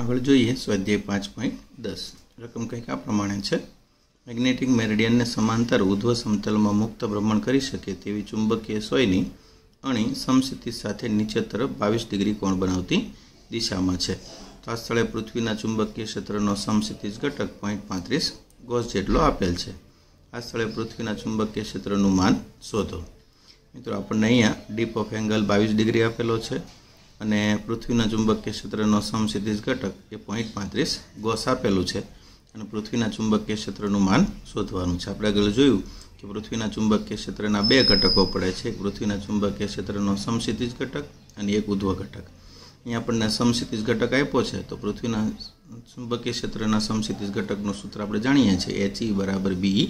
આગળ જોઈએ સ્વાધ્યાય પાંચ પોઈન્ટ દસ રકમ કંઈક આ પ્રમાણે છે મેગ્નેટિક મેરેડિયનને સમાંતર ઉધ્વ સમતલમાં મુક્ત ભ્રમણ કરી શકે તેવી ચુંબકીય સોયની અણી સમસ્થિતિ સાથે નીચે તરફ બાવીસ ડિગ્રી કોણ બનાવતી દિશામાં છે તો આ સ્થળે પૃથ્વીના ચુંબકીય ક્ષેત્રનો સમસ્થિતિજ ઘટક પોઈન્ટ પાંત્રીસ ગોસ જેટલો આપેલ છે આ સ્થળે પૃથ્વીના ચુંબકીય ક્ષેત્રનું માન શોધો મિત્રો આપણને અહીંયા ડીપ ઓફ એંગલ બાવીસ ડિગ્રી આપેલો છે અને પૃથ્વીના ચુંબકીય ક્ષેત્રનો સમસિદ્ધિજ ઘટક એ પોઈન્ટ પાંત્રીસ ગોસ આપેલું છે અને પૃથ્વીના ચુંબકીય ક્ષેત્રનું માન શોધવાનું છે આપણે આગળ જોયું કે પૃથ્વીના ચુંબકીય ક્ષેત્રના બે ઘટકો પડે છે પૃથ્વીના ચુંબકીય ક્ષેત્રનો સમસિદ્ધિજ ઘટક અને એક ઉધ્વ ઘટક અહીં આપણને સમસિદ્ધિજ ઘટક આપ્યો છે તો પૃથ્વીના ચુંબકીય ક્ષેત્રના સમસિદ્ધિજ ઘટકનું સૂત્ર આપણે જાણીએ છીએ એચ ઈ e બરાબર બી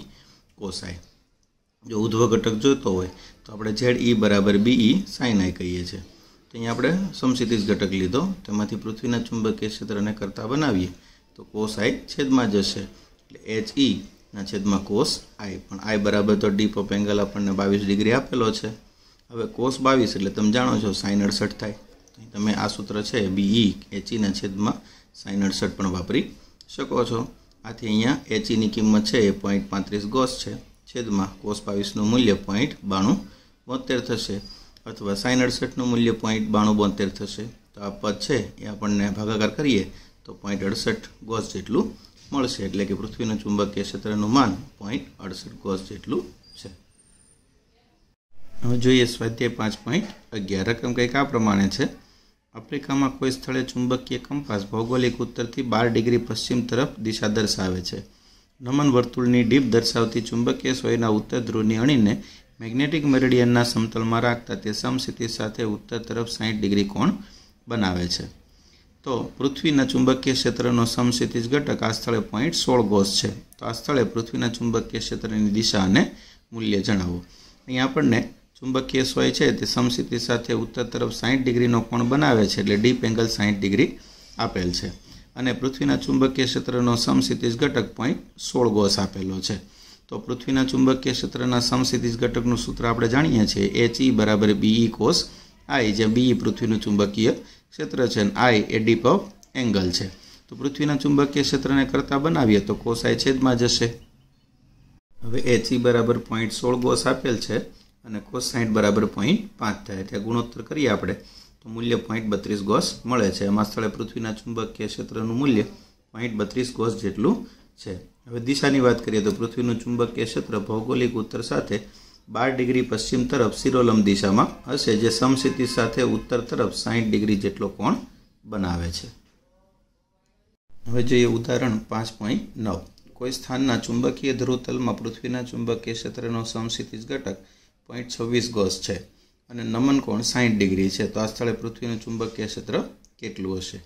કોસાય e જો ઉધ્વ ઘટક જોઈતો હોય તો આપણે ઝેડ ઈ e બરાબર બી સાઇન આઈ કહીએ છીએ તો અહીંયા આપણે સમસિતિજ ઘટક લીધો તેમાંથી પૃથ્વીના ચુંબકીય ક્ષેત્રને કરતા બનાવીએ તો કોસ આઈ છેદમાં જશે એટલે એચ e ના છેદમાં કોસ આઈ પણ આઈ બરાબર તો ડીપ ઓફ એંગલ આપણને બાવીસ ડિગ્રી આપેલો છે હવે કોસ બાવીસ એટલે તમે જાણો છો સાઈન અડસઠ થાય તમે આ સૂત્ર છે બીઈ એચઈના e e છેદમાં સાઈન અડસઠ પણ વાપરી શકો છો આથી અહીંયા એચઈની કિંમત છે એ પોઈન્ટ પાંત્રીસ ગોસ છે છેદમાં કોસ બાવીસનું મૂલ્ય પોઈન્ટ બાણું બોતેર થશે અથવા સાઈન અડસઠનું મૂલ્ય પોઈન્ટ બાણું બોતેર થશે તો આ પદ છે એ આપણને ભાગાકાર કરીએ તો પોઈન્ટ અડસઠ ગોસ જેટલું મળશે એટલે કે પૃથ્વીનું ચુંબકીય ક્ષેત્રનું માન પોઈન્ટ અડસઠ ગોસ જેટલું છે હવે જોઈએ સ્વાધ્યાય પાંચ પોઈન્ટ અગિયાર રકમ કંઈક આ પ્રમાણે છે આફ્રિકામાં કોઈ સ્થળે ચુંબકીય કંપાસ ભૌગોલિક ઉત્તરથી બાર ડિગ્રી પશ્ચિમ તરફ દિશા દર્શાવે છે નમન વર્તુળની ડીપ દર્શાવતી ચુંબકીય સોયના ઉત્તર ધ્રુવની અણીને મેગ્નેટિક મેરિડિયનના સમતલમાં રાખતા તે સમસ્થિતિ સાથે ઉત્તર તરફ સાઠ ડિગ્રી કોણ બનાવે છે તો પૃથ્વીના ચુંબકીય ક્ષેત્રનો સમસ્થિતિજ ઘટક આ સ્થળે પોઈન્ટ સોળ ગોસ છે તો આ સ્થળે પૃથ્વીના ચુંબકીય ક્ષેત્રની દિશા અને મૂલ્ય જણાવો અહીં આપણને ચુંબકીય સોય છે તે સમસ્થિતિ સાથે ઉત્તર તરફ સાહીઠ ડિગ્રીનો કોણ બનાવે છે એટલે ડીપ એંગલ સાઠ ડિગ્રી આપેલ છે અને પૃથ્વીના ચુંબકીય ક્ષેત્રનો સમસ્થિતિજ ઘટક પોઈન્ટ સોળ ગોસ આપેલો છે તો પૃથ્વીના ચુંબકીય ક્ષેત્રના સમસિદ્ધિજ ઘટકનું સૂત્ર આપણે જાણીએ છીએ એચ ઈ e બરાબર બીઈ કોસ આઈ જ્યાં બીઈ પૃથ્વીનું ચુંબકીય ક્ષેત્ર છે અને આઈ એ ડીપ ઓફ એંગલ છે તો પૃથ્વીના ચુંબકીય ક્ષેત્રને કરતાં બનાવીએ તો કોસાઈ છેદમાં જશે હવે એચ ઈ e બરાબર પોઈન્ટ સોળ ગોસ આપેલ છે અને કોસ સાઠ બરાબર પોઈન્ટ પાંચ થાય ત્યાં ગુણોત્તર કરીએ આપણે તો મૂલ્ય પોઈન્ટ બત્રીસ ગોસ મળે છે એમાં સ્થળે પૃથ્વીના ચુંબકીય ક્ષેત્રનું મૂલ્ય પોઈન્ટ બત્રીસ ગોસ જેટલું છે હવે દિશાની વાત કરીએ તો પૃથ્વીનું ચુંબકીય ક્ષેત્ર ભૌગોલિક ઉત્તર સાથે બાર ડિગ્રી પશ્ચિમ તરફ શિરોલમ દિશામાં હશે જે સમસ્થિતિ સાથે ઉત્તર તરફ સાહીઠ ડિગ્રી જેટલો કોણ બનાવે છે હવે જોઈએ ઉદાહરણ પાંચ પોઈન્ટ નવ કોઈ સ્થાનના ચુંબકીય ધ્રુવતલમાં પૃથ્વીના ચુંબકીય ક્ષેત્રનો સમસ્થિતિજ ઘટક પોઈન્ટ છવ્વીસ ગોસ છે અને નમન કોણ સાહીઠ ડિગ્રી છે તો આ સ્થળે પૃથ્વીનું ચુંબકીય ક્ષેત્ર કેટલું હશે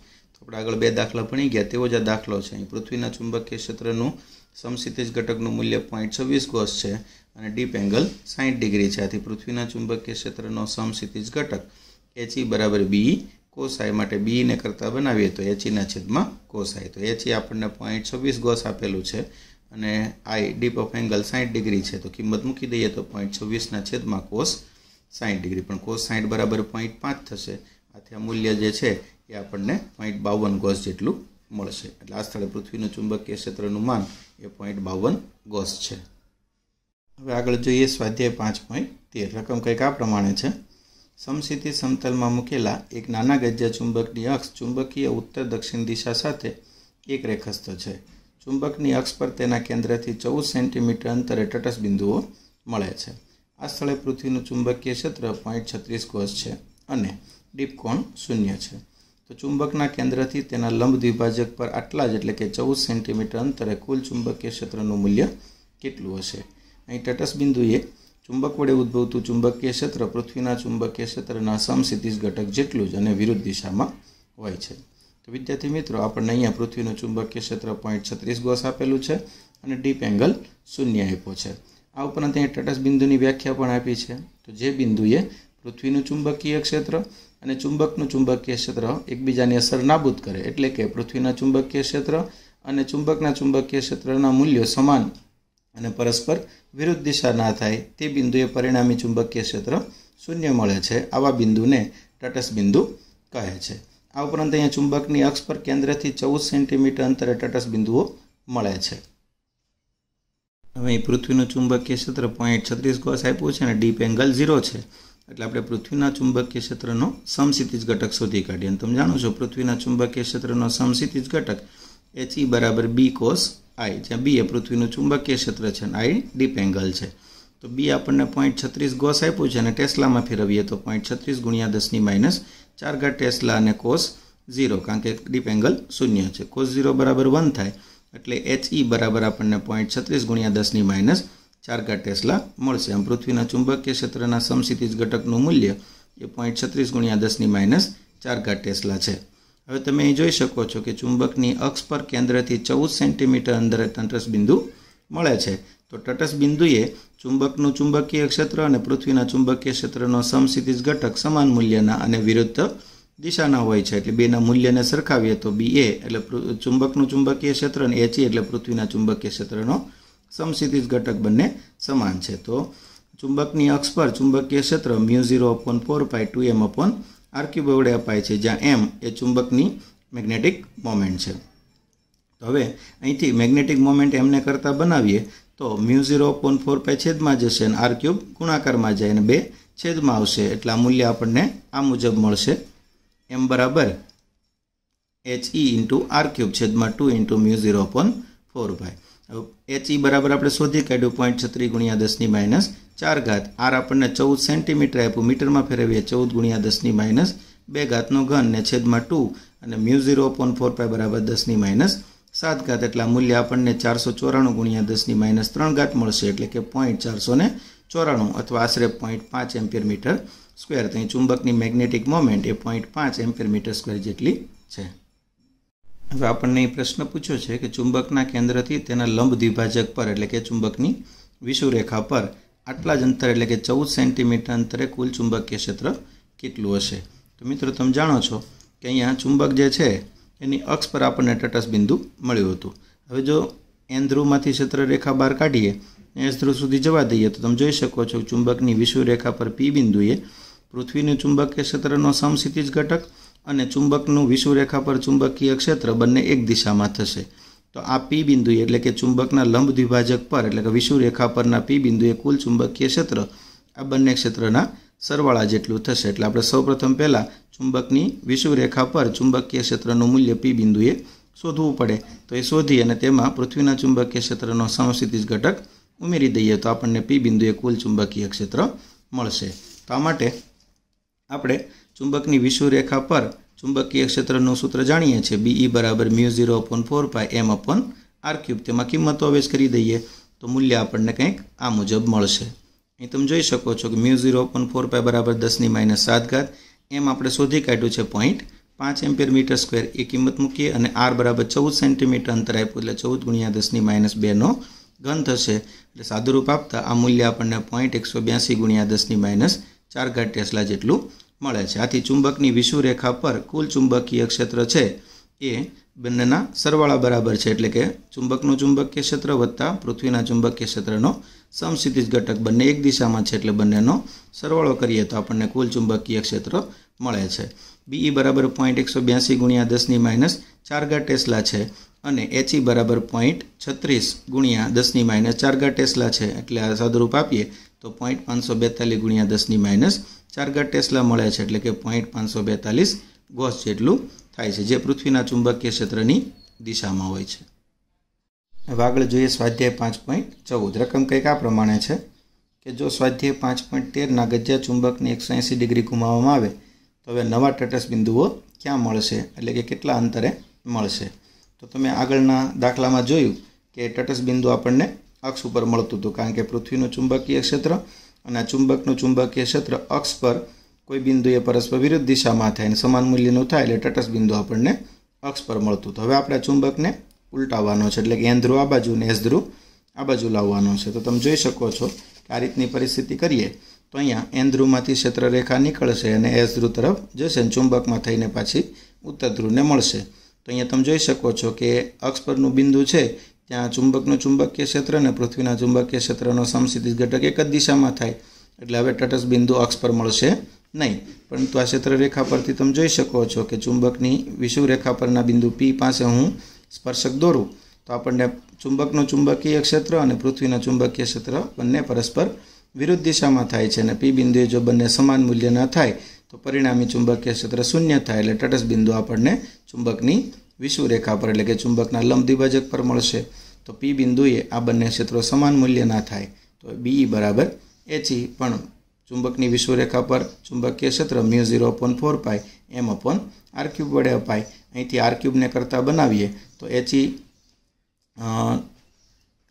આપણે આગળ બે દાખલા ભણી ગયા તેવો જ આ દાખલો છે અહીં પૃથ્વીના ચુંબકીય ક્ષેત્રનું સમક્ષિતિજ ઘટકનું મૂલ્ય પોઈન્ટ છવ્વીસ ગોસ છે અને ડીપ એંગલ સાઠ ડિગ્રી છે આથી પૃથ્વીના ચુંબકીય ક્ષેત્રનો સમક્ષિતિજ ઘટક એચી e બરાબર બી કોસાઈ માટે બીને કરતાં બનાવીએ તો એચીના e છેદમાં કોસાઈ તો એચી e આપણને પોઈન્ટ છવ્વીસ ગોસ આપેલું છે અને આઈ ડીપ ઓફ એંગલ સાઠ ડિગ્રી છે તો કિંમત મૂકી દઈએ તો પોઈન્ટ છવ્વીસના છેદમાં કોસ સાઠ ડિગ્રી પણ કોસ સાઠ બરાબર પોઈન્ટ પાંચ થશે આથી આ મૂલ્ય જે છે એ આપણને પોઈન્ટ બાવન ગોસ જેટલું મળશે એટલે આ સ્થળે પૃથ્વીનું ચુંબકીય ક્ષેત્રનું માન એ પોઈન્ટ બાવન ગોસ છે હવે આગળ જોઈએ સ્વાધ્યાય પાંચ પોઈન્ટ તેર રકમ કંઈક આ પ્રમાણે છે સમસ્થિતિ સમતલમાં મૂકેલા એક નાના ગજ્જા ચુંબકની અક્ષ ચુંબકીય ઉત્તર દક્ષિણ દિશા સાથે એક રેખસ્થ છે ચુંબકની અક્ષ પર તેના કેન્દ્રથી ચૌદ સેન્ટીમીટર અંતરે તટસ્થ બિંદુઓ મળે છે આ સ્થળે પૃથ્વીનું ચુંબકીય ક્ષેત્ર પોઈન્ટ છત્રીસ ગોસ છે અને ડીપ કોણ શૂન્ય છે તો ચુંબકના કેન્દ્રથી તેના લંબ દ્વિભાજક પર આટલા જ એટલે કે ચૌદ સેન્ટીમીટર અંતરે કુલ ચુંબકીય ક્ષેત્રનું મૂલ્ય કેટલું હશે અહીં તટસ્થ બિંદુએ ચુંબક વડે ઉદ્ભવતું ચુંબકીય ક્ષેત્ર પૃથ્વીના ચુંબકીય ક્ષેત્રના સમસિદ્ધિજ ઘટક જેટલું જ અને વિરુદ્ધ દિશામાં હોય છે તો વિદ્યાર્થી મિત્રો આપણને અહીંયા પૃથ્વીનું ચુંબકીય ક્ષેત્ર પોઈન્ટ છત્રીસ ગોસ આપેલું છે અને ડીપ એંગલ શૂન્ય આપ્યો છે આ ઉપરાંત અહીંયા તટસ્થ બિંદુની વ્યાખ્યા પણ આપી છે તો જે બિંદુએ પૃથ્વીનું ચુંબકીય ક્ષેત્ર અને ચુંબકનું ચુંબકીય ક્ષેત્ર એકબીજાની અસર નાબૂદ કરે એટલે કે પૃથ્વીના ચુંબકીય ક્ષેત્ર અને ચુંબકના ચુંબકીય ક્ષેત્રના મૂલ્યો સમાન અને પરસ્પર વિરુદ્ધ દિશા ના થાય તે બિંદુએ પરિણામી ચુંબકીય ક્ષેત્ર શૂન્ય મળે છે આવા બિંદુને તટસ્થ બિંદુ કહે છે આ ઉપરાંત અહીંયા ચુંબકની અક્ષ પર કેન્દ્રથી ચૌદ સેન્ટીમીટર અંતરે તટસ્થ બિંદુઓ મળે છે હવે પૃથ્વીનું ચુંબકીય ક્ષેત્ર પોઈન્ટ છત્રીસ ગોસ આપ્યું છે અને ડીપ એંગલ ઝીરો છે એટલે આપણે પૃથ્વીના ચુંબકીય ક્ષેત્રનો સમસિતિજ ઘટક શોધી કાઢીએ અને તમે જાણો છો પૃથ્વીના ચુંબકીય ક્ષેત્રનો સમસિતિજ ઘટક એચ ઈ e બરાબર બી કોસ આઈ જ્યાં બી એ પૃથ્વીનું ચુંબકીય ક્ષેત્ર છે અને આઈ ડીપ એંગલ છે તો બી આપણને પોઈન્ટ છત્રીસ ગોસ આપ્યું છે અને ટેસ્લામાં ફેરવીએ તો પોઈન્ટ છત્રીસ ગુણ્યા દસની માઇનસ ચાર ઘાટ ટેસ્લા અને કોસ ઝીરો કારણ કે ડીપ એંગલ શૂન્ય છે કોસ ઝીરો બરાબર વન થાય એટલે એચ ઈ e બરાબર આપણને પોઈન્ટ છત્રીસ ગુણ્યા દસની માઇનસ ચારકા ટેસ્લા મળશે આમ પૃથ્વીના ચુંબકીય ક્ષેત્રના સમક્ષિતિજ ઘટકનું મૂલ્ય એ પોઈન્ટ છત્રીસ ગુણ્યા દસની માઇનસ ચારકા ટેસ્લા છે હવે તમે અહીં જોઈ શકો છો કે ચુંબકની અક્ષ પર કેન્દ્રથી ચૌદ સેન્ટીમીટર અંદરે તટસ્થ બિંદુ મળે છે તો તટસ્થ બિંદુએ ચુંબકનું ચુંબકીય ક્ષેત્ર અને પૃથ્વીના ચુંબકીય ક્ષેત્રનો સમસિતિજ ઘટક સમાન મૂલ્યના અને વિરુદ્ધ દિશાના હોય છે એટલે બેના મૂલ્યને સરખાવીએ તો બી એ એટલે ચુંબકનું ચુંબકીય ક્ષેત્ર અને એચ એટલે પૃથ્વીના ચુંબકીય ક્ષેત્રનો સમક્ષિતિજ ઘટક બંને સમાન છે તો ચુંબકની અક્ષ પર ચુંબકીય ક્ષેત્ર mu zero upon four pi two M upon R cube વડે અપાય છે જ્યાં એમ એ ચુંબકની મેગ્નેટિક મોમેન્ટ છે તો હવે અહીંથી મેગ્નેટિક મોમેન્ટ એમને કરતાં બનાવીએ તો mu zero upon four pi છેદમાં જશે અને આરક્યુબ ગુણાકારમાં જાય અને બે છેદમાં આવશે એટલે આ મૂલ્ય આપણને આ મુજબ મળશે એમ બરાબર H E into R cube છેદમાં two into mu zero upon four pi H E e બરાબર આપણે શોધી કાઢ્યું પોઈન્ટ છત્રીસ ગુણ્યા દસની માઇનસ ચાર ઘાત આર આપણને ચૌદ સેન્ટીમીટર આપ્યું મીટરમાં ફેરવીએ ચૌદ ગુણ્યા દસની માઇનસ બે ઘાતનો ઘન ને છેદમાં ટુ અને mu zero upon four pi બરાબર દસની માઇનસ સાત ઘાત એટલે આ મૂલ્ય આપણને ચારસો ચોરાણું ગુણ્યા દસની માઇનસ ત્રણ ઘાત મળશે એટલે કે પોઈન્ટ ચારસો ને ચોરાણું અથવા આશરે પોઈન્ટ પાંચ એમ્પિયર મીટર સ્ક્વેર તો અહીં ચુંબકની મેગ્નેટિક મોમેન્ટ એ પોઈન્ટ પાંચ એમ્પિયર મીટર સ્ક્વેર જેટલી છે હવે આપણને એ પ્રશ્ન પૂછ્યો છે કે ચુંબકના કેન્દ્રથી તેના લંબ દ્વિભાજક પર એટલે કે ચુંબકની વિષુરેખા પર આટલા જ અંતર એટલે કે ચૌદ સેન્ટીમીટર અંતરે કુલ ચુંબકીય ક્ષેત્ર કેટલું હશે તો મિત્રો તમે જાણો છો કે અહીંયા ચુંબક જે છે એની અક્ષ પર આપણને તટસ્થ બિંદુ મળ્યું હતું હવે જો એન ધ્રુવમાંથી ક્ષેત્ર બહાર કાઢીએ એસ ધ્રુવ સુધી જવા દઈએ તો તમે જોઈ શકો છો ચુંબકની વિષુરેખા પર પી બિંદુએ પૃથ્વીનું ચુંબકીય ક્ષેત્રનો સમસિતિજ ઘટક અને ચુંબકનું વિષુરેખા પર ચુંબકીય ક્ષેત્ર બંને એક દિશામાં થશે તો આ પી બિંદુએ એટલે કે ચુંબકના લંબ દ્વિભાજક પર એટલે કે વિષુરેખા પરના પી બિંદુએ કુલ ચુંબકીય ક્ષેત્ર આ બંને ક્ષેત્રના સરવાળા જેટલું થશે એટલે આપણે સૌપ્રથમ પહેલાં ચુંબકની વિષુરેખા પર ચુંબકીય ક્ષેત્રનું મૂલ્ય પી બિંદુએ શોધવું પડે તો એ શોધી અને તેમાં પૃથ્વીના ચુંબકીય ક્ષેત્રનો સમસ્થિતિજ ઘટક ઉમેરી દઈએ તો આપણને પી બિંદુએ કુલ ચુંબકીય ક્ષેત્ર મળશે તો આ માટે આપણે ચુંબકની વિષુવરેખા પર ચુંબકીય ક્ષેત્રનું સૂત્ર જાણીએ છીએ બીઈ e બરાબર mu zero upon four pi M upon R cube તેમાં કિંમતો અવેશ કરી દઈએ તો મૂલ્ય આપણને કંઈક આ મુજબ મળશે અહીં તમે જોઈ શકો છો કે mu zero upon four pi બરાબર દસની માઇનસ સાત ઘાત એમ આપણે શોધી કાઢ્યું છે પોઈન્ટ પાંચ એમ્પિયર મીટર સ્ક્વેર એ કિંમત મૂકીએ અને આર બરાબર ચૌદ સેન્ટીમીટર અંતર આપ્યું એટલે ચૌદ ગુણ્યા દસની માઇનસ બેનો ઘન થશે એટલે સાદુરૂપ આપતા આ મૂલ્ય આપણને પોઈન્ટ એકસો બ્યાસી ગુણ્યા દસની માઇનસ ચાર ઘાટ ટેસ્લા જેટલું મળે છે આથી ચુંબકની વિષુરેખા પર કુલ ચુંબકીય ક્ષેત્ર છે એ બંનેના સરવાળા બરાબર છે એટલે કે ચુંબકનું ચુંબકીય ક્ષેત્ર વત્તા પૃથ્વીના ચુંબકીય ક્ષેત્રનો સમક્ષિતિજ ઘટક બંને એક દિશામાં છે એટલે બંનેનો સરવાળો કરીએ તો આપણને કુલ ચુંબકીય ક્ષેત્ર મળે છે બીઈ e બરાબર પોઈન્ટ એકસો બ્યાસી ગુણ્યા દસની માઇનસ ચારગા ટેસ્લા છે અને એચઈ e બરાબર પોઈન્ટ છત્રીસ ગુણ્યા દસની માઇનસ ચારગા ટેસ્લા છે એટલે આ સદરૂપ આપીએ તો પોઈન્ટ પાંચસો બેતાલીસ ગુણ્યા દસની માઇનસ ચાર્ગા ટેસ્લા મળે છે એટલે કે પોઈન્ટ પાંચસો બેતાલીસ ગોસ જેટલું થાય છે જે પૃથ્વીના ચુંબકીય ક્ષેત્રની દિશામાં હોય છે હવે આગળ જોઈએ સ્વાધ્યાય પાંચ પોઈન્ટ ચૌદ રકમ કંઈક આ પ્રમાણે છે કે જો સ્વાધ્યાય પાંચ પોઈન્ટ તેરના ગજ્જા ચુંબકને એકસો એંસી ડિગ્રી ઘુમાવવામાં આવે તો હવે નવા તટસ્થ બિંદુઓ ક્યાં મળશે એટલે કે કેટલા અંતરે મળશે તો તમે આગળના દાખલામાં જોયું કે તટસ્થ બિંદુ આપણને અક્ષ ઉપર મળતું હતું કારણ કે પૃથ્વીનું ચુંબકીય ક્ષેત્ર અને આ ચુંબકનું ચુંબકીય ક્ષેત્ર અક્ષ પર કોઈ બિંદુએ પરસ્પર વિરુદ્ધ દિશામાં થાય અને સમાન મૂલ્યનું થાય એટલે તટસ્થ બિંદુ આપણને અક્ષ પર મળતું તો હવે આપણે ચુંબકને ઉલટાવવાનો છે એટલે કે એન ધ્રુવ આ બાજુ અને એસ ધ્રુવ આ બાજુ લાવવાનો છે તો તમે જોઈ શકો છો કે આ રીતની પરિસ્થિતિ કરીએ તો અહીંયા એન ધ્રુવમાંથી ક્ષેત્ર રેખા નીકળશે અને એસ ધ્રુવ તરફ જશે અને ચુંબકમાં થઈને પાછી ઉત્તર ધ્રુવને મળશે તો અહીંયા તમે જોઈ શકો છો કે અક્ષ પરનું બિંદુ છે ત્યાં ચુંબકનું ચુંબકીય ક્ષેત્ર અને પૃથ્વીના ચુંબકીય ક્ષેત્રનો સમસિદ્ધિ ઘટક એક જ દિશામાં થાય એટલે હવે તટસ્થ બિંદુ અક્ષ પર મળશે નહીં પરંતુ આ ક્ષેત્ર રેખા પરથી તમે જોઈ શકો છો કે ચુંબકની વિષુવ રેખા પરના બિંદુ પી પાસે હું સ્પર્શક દોરું તો આપણને ચુંબકનું ચુંબકીય ક્ષેત્ર અને પૃથ્વીના ચુંબકીય ક્ષેત્ર બંને પરસ્પર વિરુદ્ધ દિશામાં થાય છે અને પી બિંદુએ જો બંને સમાન મૂલ્યના થાય તો પરિણામી ચુંબકીય ક્ષેત્ર શૂન્ય થાય એટલે તટસ્થ બિંદુ આપણને ચુંબકની વિષુવરેખા પર એટલે કે ચુંબકના લંબ દ્વિભાજક પર મળશે તો પી બિંદુએ આ બંને ક્ષેત્રો સમાન મૂલ્યના થાય તો બી બરાબર એચી e. પણ ચુંબકની વિષુવરેખા પર ચુંબકીય ક્ષેત્ર mu zero upon four pi M upon R cube વડે અપાય અહીંથી આર ક્યુબને કરતાં બનાવીએ તો એચી e,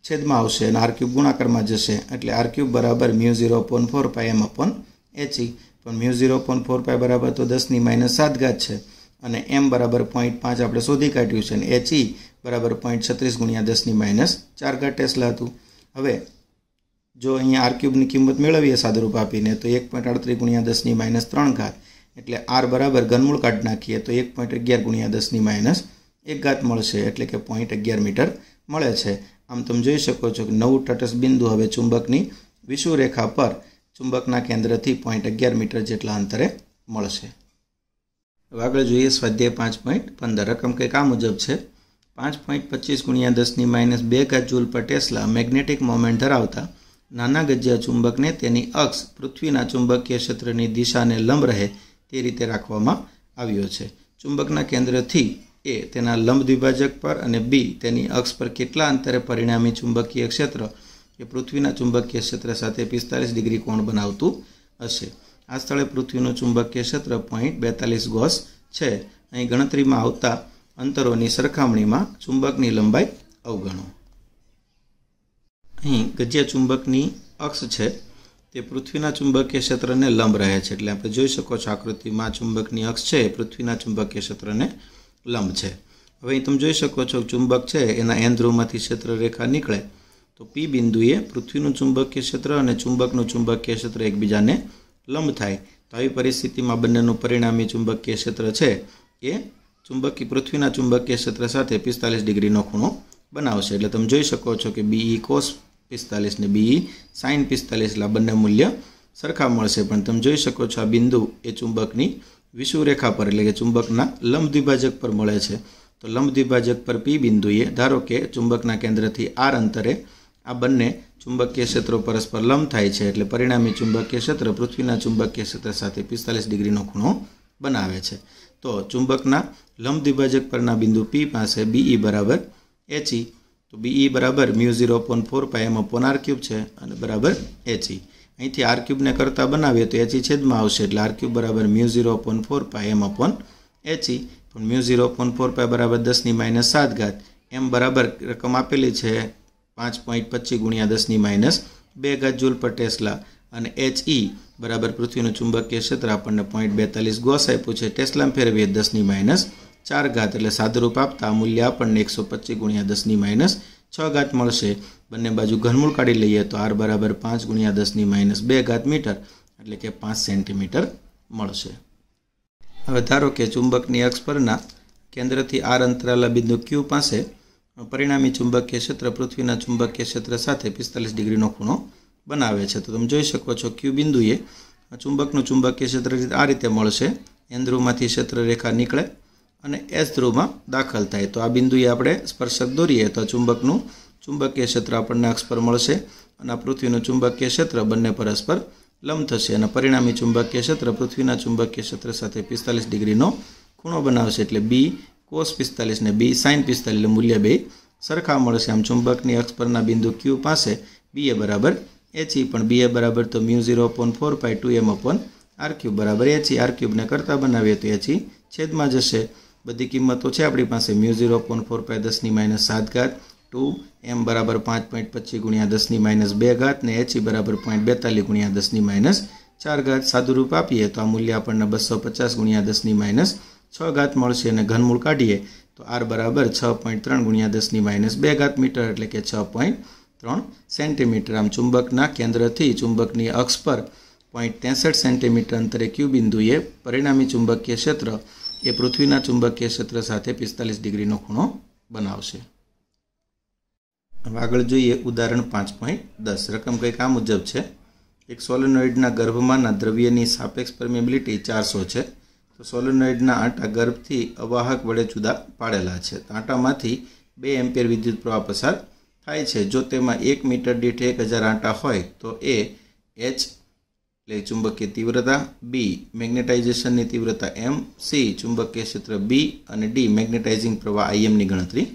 છેદમાં આવશે અને આર ક્યુબ ગુણાકારમાં જશે એટલે આર ક્યુબ બરાબર mu zero upon four pi M upon H E e. પણ mu zero upon four pi બરાબર તો દસની માઇનસ સાત ઘાત છે અને એમ બરાબર પોઈન્ટ પાંચ આપણે શોધી કાઢ્યું છે અને એચઈ e બરાબર પોઈન્ટ છત્રીસ ગુણ્યા દસની માઇનસ ચાર કા ટેસ્લા હતું હવે જો અહીંયા આર ક્યુબની કિંમત મેળવીએ સાદુરૂપ આપીને તો એક પોઈન્ટ અડત્રીસ ગુણ્યા દસની માઇનસ ત્રણ ઘાત એટલે આર બરાબર ઘનમૂળ કાઢી નાખીએ તો એક પોઈન્ટ અગિયાર ગુણ્યા દસની માઇનસ એક ઘાત મળશે એટલે કે પોઈન્ટ અગિયાર મીટર મળે છે આમ તમે જોઈ શકો છો કે નવું તટસ્થ બિંદુ હવે ચુંબકની વિષુરેખા પર ચુંબકના કેન્દ્રથી પોઈન્ટ અગિયાર મીટર જેટલા અંતરે મળશે હવે આગળ જોઈએ સ્વાધ્યાય પાંચ પોઈન્ટ પંદર રકમ કંઈક આ મુજબ છે પાંચ પોઈન્ટ પચીસ ગુણ્યા દસની માઇનસ બે કા જૂલ પર ટેસ્લા મેગ્નેટિક મોમેન્ટ ધરાવતા નાના ગજ્યા ચુંબકને તેની અક્ષ પૃથ્વીના ચુંબકીય ક્ષેત્રની દિશાને લંબ રહે તે રીતે રાખવામાં આવ્યો છે ચુંબકના કેન્દ્રથી એ તેના લંબ દ્વિભાજક પર અને બી તેની અક્ષ પર કેટલા અંતરે પરિણામી ચુંબકીય ક્ષેત્ર એ પૃથ્વીના ચુંબકીય ક્ષેત્ર સાથે પિસ્તાલીસ ડિગ્રી કોણ બનાવતું હશે આ સ્થળે પૃથ્વીનું ચુંબકીય ક્ષેત્ર પોઈન્ટ બેતાલીસ ગોસ છે અહીં ગણતરીમાં આવતા અંતરોની સરખામણીમાં ચુંબકની લંબાઈ અવગણો અહીં ગજ્યા ચુંબકની અક્ષ છે તે પૃથ્વીના ચુંબકીય ક્ષેત્રને લંબ રહે છે એટલે આપણે જોઈ શકો છો આકૃતિમાં ચુંબકની અક્ષ છે પૃથ્વીના ચુંબકીય ક્ષેત્રને લંબ છે હવે અહીં તમે જોઈ શકો છો ચુંબક છે એના એન્દ્રોમાંથી ક્ષેત્ર રેખા નીકળે તો પી બિંદુએ પૃથ્વીનું ચુંબકીય ક્ષેત્ર અને ચુંબકનું ચુંબકીય ક્ષેત્ર એકબીજાને લંબ થાય તો આવી પરિસ્થિતિમાં બંનેનું પરિણામી ચુંબકીય ક્ષેત્ર છે એ ચુંબકીય પૃથ્વીના ચુંબકીય ક્ષેત્ર સાથે પિસ્તાલીસ ડિગ્રીનો ખૂણો બનાવશે એટલે તમે જોઈ શકો છો કે બીઈ કોસ e પિસ્તાલીસ ને બીઈ સાઇન e પિસ્તાલીસના બંને મૂલ્ય સરખા મળશે પણ તમે જોઈ શકો છો આ બિંદુ એ ચુંબકની વિષુવરેખા પર એટલે કે ચુંબકના લંબ દ્વિભાજક પર મળે છે તો લંબ દ્વિભાજક પર પી બિંદુએ ધારો કે ચુંબકના કેન્દ્રથી આર અંતરે આ બંને ચુંબકીય ક્ષેત્રો પરસ્પર લંબ થાય છે એટલે પરિણામી ચુંબકીય ક્ષેત્ર પૃથ્વીના ચુંબકીય ક્ષેત્ર સાથે પિસ્તાલીસ ડિગ્રીનો ખૂણો બનાવે છે તો ચુંબકના લંબ દ્વિભાજક પરના બિંદુ પી પાસે બીઈ e બરાબર એચઈ e. તો બીઈ e બરાબર mu zero upon four pi M upon R cube છે અને બરાબર એચઈ અહીંથી આર ક્યુબને કરતાં બનાવીએ તો એચઈ છેદમાં આવશે એટલે આર ક્યુબ બરાબર mu zero upon four pi M upon H E પણ mu zero upon four pi બરાબર દસની માઇનસ સાત ઘાત એમ બરાબર રકમ આપેલી છે પાંચ પોઈન્ટ પચીસ ગુણ્યા દસની માઇનસ બે ગજ જૂલ પર ટેસ્લા અને એચ ઈ e બરાબર પૃથ્વીનું ચુંબકીય ક્ષેત્ર આપણને પોઈન્ટ બેતાલીસ ગોસ આપ્યું છે ટેસ્લામ ફેરવીએ દસની માઇનસ ચાર ઘાત એટલે સાદુરૂપ આપતા મૂલ્ય આપણને એકસો પચીસ ગુણ્યા દસની માઇનસ છ ઘાત મળશે બંને બાજુ ઘનમૂળ કાઢી લઈએ તો આર બરાબર પાંચ ગુણ્યા દસની માઇનસ બે ઘાત મીટર એટલે કે પાંચ સેન્ટીમીટર મળશે હવે ધારો કે ચુંબકની અક્ષ પરના કેન્દ્રથી આર અંતરાલા બિંદુ ક્યુ પાસે પરિણામી ચુંબકીય ક્ષેત્ર પૃથ્વીના ચુંબકીય ક્ષેત્ર સાથે પિસ્તાલીસ ડિગ્રીનો ખૂણો બનાવે છે તો તમે જોઈ શકો છો ક્યુ બિંદુએ ચુંબકનું ચુંબકીય ક્ષેત્ર આ રીતે મળશે એન ધ્રુવમાંથી ક્ષેત્ર રેખા નીકળે અને એસ ધ્રુવમાં દાખલ થાય તો આ બિંદુએ આપણે સ્પર્શક દોરીએ તો ચુંબકનું ચુંબકીય ક્ષેત્ર આપણને અક્ષ પર મળશે અને આ પૃથ્વીનું ચુંબકીય ક્ષેત્ર બંને પરસ્પર લંબ થશે અને પરિણામી ચુંબકીય ક્ષેત્ર પૃથ્વીના ચુંબકીય ક્ષેત્ર સાથે પિસ્તાલીસ ડિગ્રીનો ખૂણો બનાવશે એટલે બી કોસ પિસ્તાલીસ ને બી સાઇન પિસ્તાલીસ મૂલ્ય બે સરખા મળશે આમ ચુંબકની અક્ષ પરના બિંદુ ક્યુ પાસે બી એ બરાબર એચી e, પણ બી એ બરાબર તો mu zero upon four pi two M upon R cube બરાબર એચી ઈ e. આર ક્યુબને કરતાં બનાવીએ તો એચ e છેદમાં જશે બધી કિંમતો છે આપણી પાસે mu zero point four pi દસની માઇનસ સાત ઘાત ટુ એમ બરાબર પાંચ પોઈન્ટ પચીસ ગુણ્યા દસની માઇનસ બે ઘાત ને એચી બરાબર પોઈન્ટ બેતાલીસ ગુણ્યા દસની માઇનસ ચાર ઘાત સાદુરૂપ આપીએ તો આ મૂલ્ય આપણને બસો પચાસ ગુણ્યા દસની માઇનસ છ ઘાત મળશે અને ઘનમૂળ કાઢીએ તો આર બરાબર છ પોઈન્ટ ત્રણ ગુણ્યા દસની માઇનસ બે ઘાત મીટર એટલે કે છ પોઈન્ટ ત્રણ સેન્ટીમીટર આમ ચુંબકના કેન્દ્રથી ચુંબકની અક્ષ પર પોઈન્ટ ત્રેસઠ સેન્ટીમીટર અંતરે ક્યુ બિંદુએ પરિણામી ચુંબકીય ક્ષેત્ર એ પૃથ્વીના ચુંબકીય ક્ષેત્ર સાથે પિસ્તાલીસ ડિગ્રીનો ખૂણો બનાવશે આગળ જોઈએ ઉદાહરણ પાંચ પોઈન્ટ દસ રકમ કંઈક આ મુજબ છે એક સોલેનોઇડના ગર્ભમાંના દ્રવ્યની સાપેક્ષ પરમેબિલિટી ચારસો છે તો સોલેનોઇડના આંટા ગર્ભથી અવાહક વડે જુદા પાડેલા છે આંટામાંથી બે એમ્પિયર વિદ્યુત પ્રવાહ પસાર થાય છે જો તેમાં એક મીટર દીઠ એક હજાર આંટા હોય તો એ એચ એટલે ચુંબકીય તીવ્રતા બી મેગ્નેટાઇઝેશનની તીવ્રતા એમ સી ચુંબકીય ક્ષેત્ર બી અને ડી મેગ્નેટાઇઝિંગ પ્રવાહ આઈએમની ગણતરી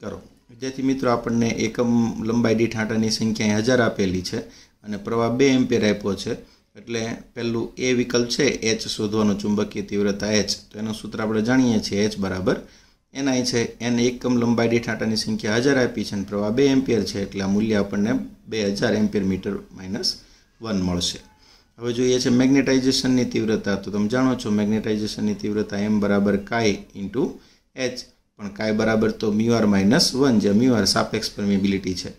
કરો વિદ્યાર્થી મિત્રો આપણને એકમ લંબાઈ દીઠ આંટાની સંખ્યા હજાર આપેલી છે અને પ્રવાહ બે એમ્પિયર આપ્યો છે એટલે પહેલું એ વિકલ્પ છે એચ શોધવાનું ચુંબકીય તીવ્રતા એચ તો એનું સૂત્ર આપણે જાણીએ છીએ એચ બરાબર એનઆઈ છે એન એકમ લંબાઈ દીઠ આટાની સંખ્યા હજાર આપી છે અને પ્રવાહ બે એમ્પિયર છે એટલે આ મૂલ્ય આપણને બે હજાર એમ્પિયર મીટર માઇનસ વન મળશે હવે જોઈએ છે મેગ્નેટાઇઝેશનની તીવ્રતા તો તમે જાણો છો મેગ્નેટાઇઝેશનની તીવ્રતા એમ બરાબર કાય ઇન્ટુ એચ પણ કાય બરાબર તો મ્યુઆર માઇનસ વન જે મ્યુઆર સાપેક્ષ પરમિબિલિટી છે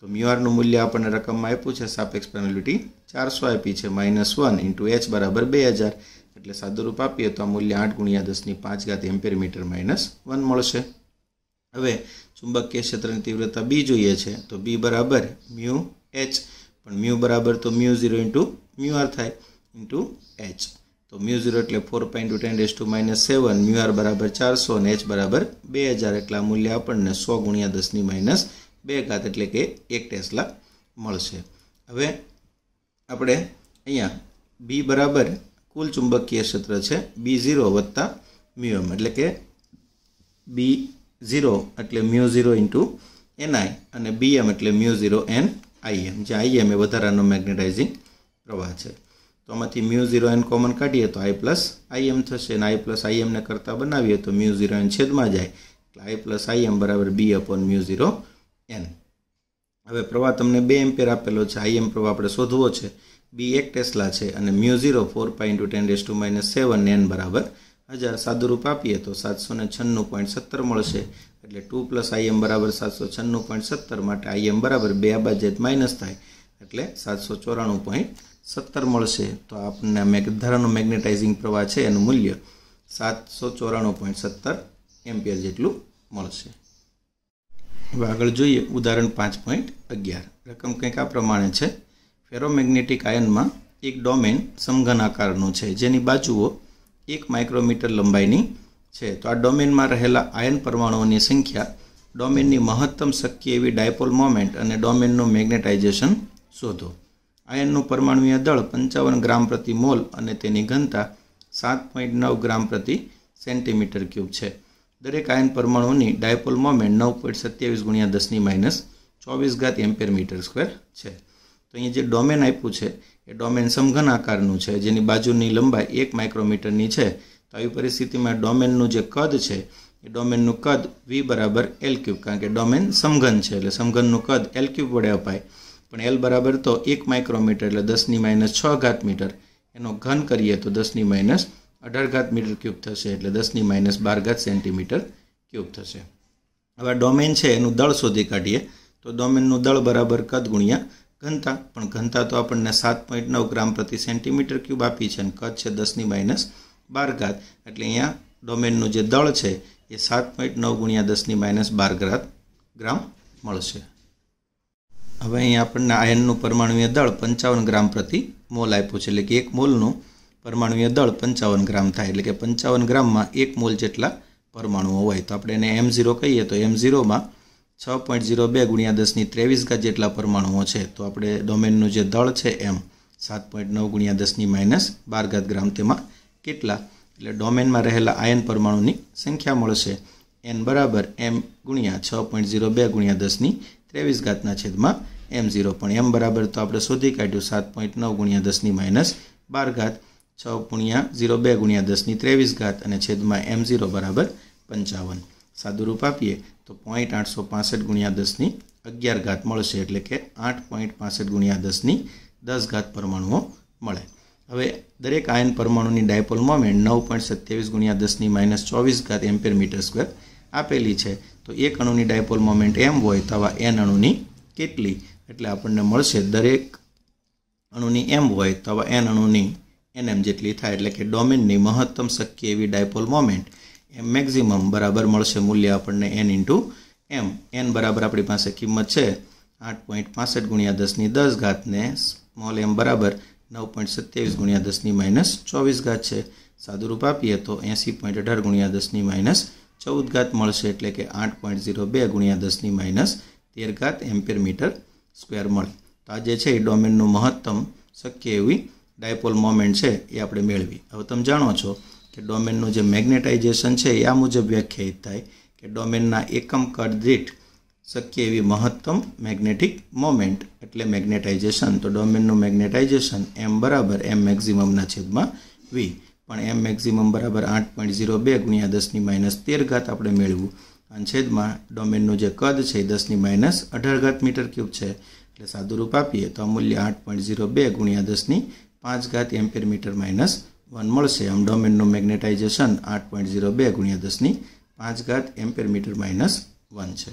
તો મ્યુઆરનું મૂલ્ય આપણને રકમમાં આપ્યું છે સાપેક્ષ પેનલ્ટી ચારસો આપી છે માઇનસ વન ઇન્ટુ એચ બરાબર બે હજાર એટલે સાદુરૂપ આપીએ તો આ મૂલ્ય આઠ ગુણ્યા દસની પાંચ ઘાત એમ્પેર મીટર માઇનસ વન મળશે હવે ચુંબકીય ક્ષેત્રની તીવ્રતા બી જોઈએ છે તો બી બરાબર મ્યુ એચ પણ મ્યુ બરાબર તો મ્યુ ઝીરો ઇન્ટુ મ્યુઆર થાય ઇન્ટુ એચ તો મ્યુ ઝીરો એટલે four to ten days to minus seven mu R બરાબર ચારસો અને એચ બરાબર બે હજાર એટલે આ મૂલ્ય આપણને સો ગુણ્યા દસની માઇનસ બે ઘાત એટલે કે એક ટેસ્લા મળશે હવે આપણે અહીંયા બી બરાબર કુલ ચુંબકીય ક્ષેત્ર છે બી ઝીરો વત્તા મ્યુએમ એટલે કે બી ઝીરો એટલે મ્યુ ઝીરો ઇન્ટુ એનઆઈ અને બી એમ એટલે મ્યુ ઝીરો એન આઈએમ જે આઈએમ એ વધારાનો મેગ્નેટાઇઝિંગ પ્રવાહ છે તો આમાંથી મ્યુ ઝીરો એન કોમન કાઢીએ તો આઈ પ્લસ આઈએમ થશે અને આઈ પ્લસ આઈએમને કરતાં બનાવીએ તો મ્યુ ઝીરો એન છેદમાં જાય એટલે આઈ પ્લસ આઈએમ બરાબર B upon mu zero N હવે પ્રવાહ તમને બે એમ્પેર આપેલો છે આઈએમ પ્રવાહ આપણે શોધવો છે બી એક ટેસ્લા છે અને mu zero four pi into ten days to minus seven N બરાબર હજાર સાદુરૂપ આપીએ તો સાતસો ને છન્નું પોઈન્ટ સત્તર મળશે એટલે ટુ પ્લસ આઈએમ બરાબર સાતસો છન્નું પોઈન્ટ સત્તર માટે આઈએમ બરાબર બે બાજેટ માઇનસ થાય એટલે સાતસો ચોરાણું પોઈન્ટ સત્તર મળશે તો આપણને મેઘધારાનું મેગ્નેટાઇઝિંગ પ્રવાહ છે એનું મૂલ્ય સાતસો ચોરાણું પોઈન્ટ સત્તર એમ્પિયર જેટલું મળશે હવે આગળ જોઈએ ઉદાહરણ પાંચ પોઈન્ટ અગિયાર રકમ કંઈક આ પ્રમાણે છે ફેરોમેગ્નેટિક આયનમાં એક ડોમેન સમઘન આકારનું છે જેની બાજુઓ એક માઇક્રોમીટર લંબાઈની છે તો આ ડોમેનમાં રહેલા આયન પરમાણુઓની સંખ્યા ડોમેનની મહત્તમ શક્ય એવી ડાયપોલ મોમેન્ટ અને ડોમેનનું મેગ્નેટાઇઝેશન શોધો આયનનું પરમાણુય દળ પંચાવન ગ્રામ પ્રતિ મોલ અને તેની ઘનતા સાત પોઈન્ટ નવ ગ્રામ પ્રતિ સેન્ટીમીટર ક્યુબ છે દરેક આયન પરમાણુની ડાયપોલ મોમેન્ટ નવ પોઈન્ટ સત્યાવીસ ગુણ્યા દસની માઇનસ ચોવીસ ઘાત એમ્પેર મીટર સ્ક્વેર છે તો અહીંયા જે ડોમેન આપ્યું છે એ ડોમેન સમઘન આકારનું છે જેની બાજુની લંબાઈ એક માઇક્રોમીટરની છે તો આવી પરિસ્થિતિમાં ડોમેનનું જે કદ છે એ ડોમેનનું કદ વી બરાબર એલ ક્યુબ કારણ કે ડોમેન સમઘન છે એટલે સમઘનનું કદ એલ ક્યુબ વડે અપાય પણ એલ બરાબર તો એક માઇક્રોમીટર એટલે દસની માઇનસ છ ઘાત મીટર એનો ઘન કરીએ તો દસની માઇનસ અઢાર ઘાત મીટર ક્યુબ થશે એટલે દસની માઇનસ બાર ઘાત સેન્ટીમીટર ક્યુબ થશે હવે ડોમેન છે એનું દળ શોધી કાઢીએ તો ડોમેનનું દળ બરાબર કદ ગુણ્યા ઘનતા પણ ઘનતા તો આપણને સાત પોઈન્ટ નવ ગ્રામ પ્રતિ સેન્ટીમીટર ક્યુબ આપી છે અને કદ છે દસની માઇનસ બાર ઘાત એટલે અહીંયા ડોમેનનું જે દળ છે એ સાત પોઈન્ટ નવ ગુણ્યા દસની માઇનસ બાર ગ્રાત ગ્રામ મળશે હવે અહીં આપણને આયનનું પરમાણુય દળ પંચાવન ગ્રામ પ્રતિ મોલ આપ્યું છે એટલે કે એક મોલનું પરમાણુય દળ પંચાવન ગ્રામ થાય એટલે કે પંચાવન ગ્રામમાં એક મોલ જેટલા પરમાણુઓ હોય તો આપણે એને એમ ઝીરો કહીએ તો એમ ઝીરોમાં છ પોઈન્ટ ઝીરો બે ગુણ્યા દસની ત્રેવીસ ઘાત જેટલા પરમાણુઓ છે તો આપણે ડોમેનનું જે દળ છે એમ સાત પોઈન્ટ નવ ગુણ્યા દસની માઇનસ બાર ઘાત ગ્રામ તેમાં કેટલા એટલે ડોમેનમાં રહેલા આયન પરમાણુની સંખ્યા મળશે એન બરાબર એમ ગુણ્યા છ પોઈન્ટ ઝીરો બે ગુણ્યા દસની ત્રેવીસ ઘાતના છેદમાં એમ ઝીરો પણ એમ બરાબર તો આપણે શોધી કાઢ્યું સાત પોઈન્ટ નવ ગુણ્યા દસની માઇનસ બાર ઘાત છ ગુણ્યા ઝીરો બે ગુણ્યા દસની ત્રેવીસ ઘાત અને છેદમાં એમ ઝીરો બરાબર પંચાવન સાદુરૂપ આપીએ તો પોઈન્ટ આઠસો પાસઠ ગુણ્યા દસની અગિયાર ઘાત મળશે એટલે કે આઠ પોઈન્ટ પાસઠ ગુણ્યા દસની દસ ઘાત પરમાણુઓ મળે હવે દરેક આયન પરમાણુની ડાયપોલ મોમેન્ટ નવ પોઈન્ટ સત્યાવીસ ગુણ્યા દસની માઇનસ ચોવીસ ઘાત એમ્પેર મીટર સ્ક્વેર આપેલી છે તો એક અણુની ડાયપોલ મોમેન્ટ એમ હોય તો આવા એન અણુની કેટલી એટલે આપણને મળશે દરેક અણુની એમ હોય તો આવા એન અણુની એનએમ જેટલી થાય એટલે કે ડોમેનની મહત્તમ શક્ય એવી ડાયપોલ મોમેન્ટ એમ મેક્ઝિમમ બરાબર મળશે મૂલ્ય આપણને એન ઇન્ટુ એમ એન બરાબર આપણી પાસે કિંમત છે આઠ પોઈન્ટ પાસઠ ગુણ્યા દસની દસ ઘાતને સ્મોલ એમ બરાબર નવ પોઈન્ટ સત્યાવીસ ગુણ્યા દસની માઇનસ ચોવીસ ઘાત છે સાદુરૂપ આપીએ તો એંસી પોઈન્ટ અઢાર ગુણ્યા દસની માઇનસ ચૌદ ઘાત મળશે એટલે કે આઠ પોઈન્ટ ઝીરો બે ગુણ્યા દસની માઇનસ તેર ઘાત એમ્પેર મીટર સ્ક્વેર મળે તો આજે છે એ ડોમેનનું મહત્તમ શક્ય એવી ડાયપોલ મોમેન્ટ છે એ આપણે મેળવી હવે તમે જાણો છો કે ડોમેનનું જે મેગ્નેટાઇઝેશન છે એ આ મુજબ વ્યાખ્યાયિત થાય કે ડોમેનના એકમ કદ દીઠ શક્ય એવી મહત્તમ મેગ્નેટિક મોમેન્ટ એટલે મેગ્નેટાઇઝેશન તો ડોમેનનું મેગ્નેટાઇઝેશન એમ બરાબર એમ મેક્ઝિમમના છેદમાં વી પણ એમ મેક્ઝિમમ બરાબર આઠ પોઈન્ટ ઝીરો બે ગુણ્યા દસની માઇનસ તેર ઘાત આપણે મેળવ્યું અને છેદમાં ડોમેનનું જે કદ છે એ દસની માઇનસ અઢાર ઘાત મીટર ક્યુબ છે એટલે સાદુરૂપ આપીએ તો અમૂલ્ય આઠ પોઈન્ટ ઝીરો બે ગુણ્યા દસની પાંચ ઘાત એમ્પિયર મીટર માઇનસ વન મળશે આમ ડોમેનનું મેગ્નેટાઇઝેશન આઠ પોઈન્ટ ઝીરો બે ગુણ્યા દસની પાંચ ઘાત એમ્પિયર મીટર માઇનસ વન છે